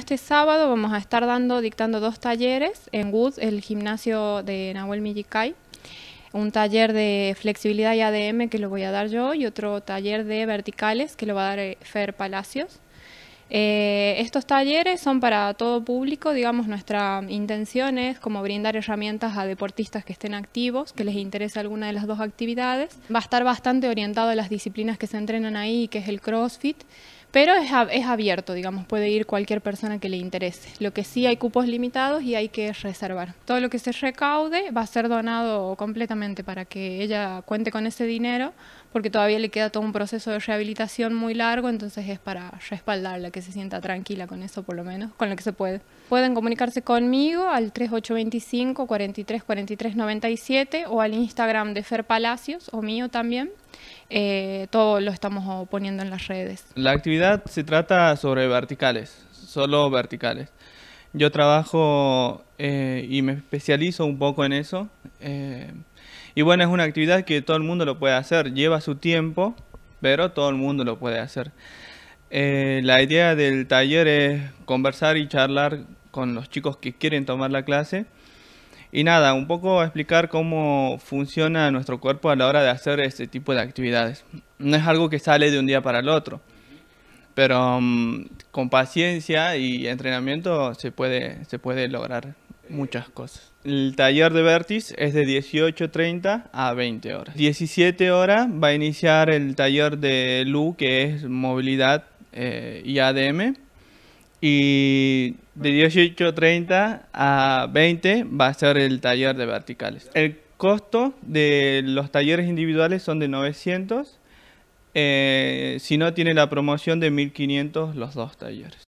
Este sábado vamos a estar dando, dictando dos talleres en Woods, el gimnasio de Nahuel Mijicay. Un taller de flexibilidad y ADM que lo voy a dar yo y otro taller de verticales que lo va a dar eh, Fer Palacios. Eh, estos talleres son para todo público, digamos, nuestra intención es como brindar herramientas a deportistas que estén activos, que les interese alguna de las dos actividades. Va a estar bastante orientado a las disciplinas que se entrenan ahí, que es el CrossFit, pero es, abierto, digamos, puede ir cualquier persona que le interese. Lo que sí hay cupos limitados y hay que reservar. Todo lo que se recaude va a ser donado completamente para que ella cuente con ese dinero, porque todavía le queda todo un proceso de rehabilitación muy largo, entonces es para respaldarla, que se sienta tranquila con eso por lo menos, con lo que se puede. Pueden comunicarse conmigo al 3825 43 43 97 o al Instagram de Fer Palacios o mío también eh, todo lo estamos poniendo en las redes. La actividad se trata sobre verticales, solo verticales. Yo trabajo eh, y me especializo un poco en eso. Eh, y bueno, es una actividad que todo el mundo lo puede hacer, lleva su tiempo, pero todo el mundo lo puede hacer. la idea del taller es conversar y charlar con los chicos que quieren tomar la clase y nada, un poco explicar cómo funciona nuestro cuerpo a la hora de hacer este tipo de actividades. No es algo que sale de un día para el otro, pero mm, con paciencia y entrenamiento se puede, se puede lograr muchas cosas. El taller de Vertis es de 18.30 a 20 horas. 17 horas va a iniciar el taller de Lu, que es movilidad eh, y ADM. Y de 18.30 a 20 va a ser el taller de verticales. El costo de los talleres individuales son de 900. Eh, si no, tiene la promoción de 1500 los dos talleres.